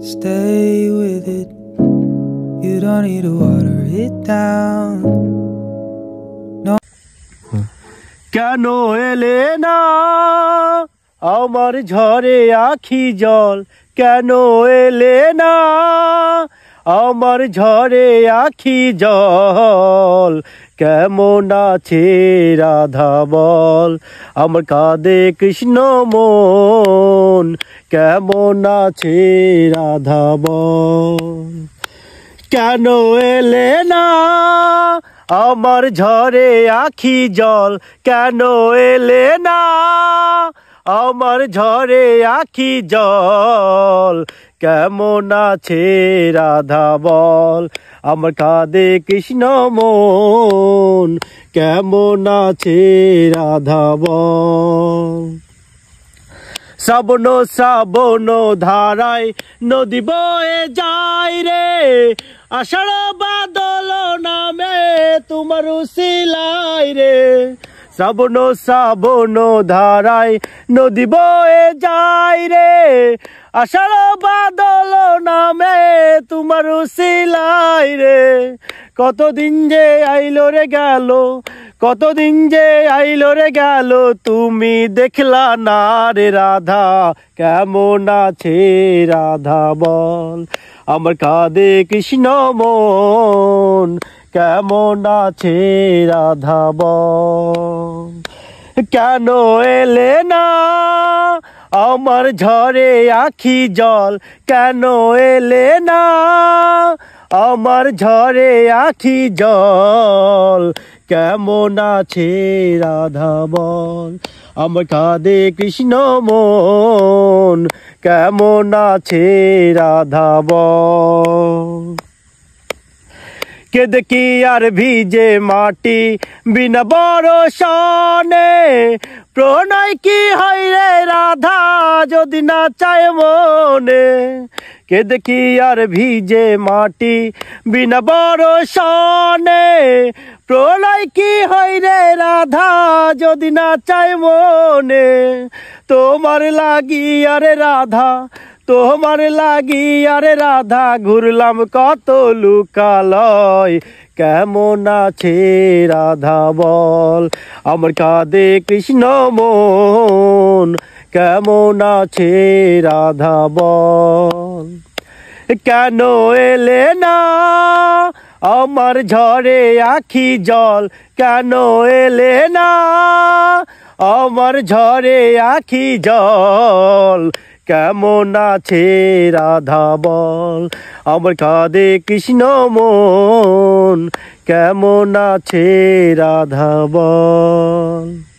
Stay with it, you don't need to water it down. No. কেন এলে না আমার ঝরে আখি জল কেন এলে না আমার ঝরে আখি জল কেমন আছে রাধা বল আমার কাঁদে কৃষ্ণ মন কেমন আছে রাধা বল কেন এলে না আমার ঝরে আখি জল কেন এলে না আমার ঝরে আখি জল কেমন আছে রাধা বল আমার কাঁদে কৃষ্ণ মন কেমন আছে রাধা বল শ্রাবণ শ্রাবণ ধারায় নদী বয়ে যায় রে আষাঢ় বাদল নামে তোমার শিলাই রে শ্রাবণ শ্রাবণ ধারায় নদী বয়ে যায় রে আষাঢ় বাদল নামে তোমার সিলাই রে কতদিন যে আইলো রে গেল কতদিন যে আইলো রে গেল তুমি দেখলা না রে রাধা কেমন আছে রাধা বল আমার কাঁদে কৃষ্ণ মন কেমন আছে রাধা বল কেন এলে না আমার ঝরে আখি জল কেন এলে না আমার ঝরে আখি জল কেমন আছে রাধা বল আমার কাঁদে কৃষ্ণ মন কেমন আছে রাধা বল কেদকি আর ভিজে মাটি বিন বড় শানে প্রণয় কি হয় রে রাধা যদি না চায় মনে কেদকি আর ভিজে মাটি বিন বড় শানে প্রলয় কি হয় রে রাধা যদি না চায় মনে তোমার লাগি আরে রাধা তোমার লাগি আরে রাধা ঘুরলাম কত লুকালয় কেমন আছে রাধা বল আমার কাঁদে কৃষ্ণ মন কেমন আছে রাধা বল কেন এলে না আমার ঝরে আখি জল কেন এলে না আমার ঝরে আখি জল কেমন আছে রাধা বল আমার কাঁদে কৃষ্ণ মন কেমন আছে রাধা বল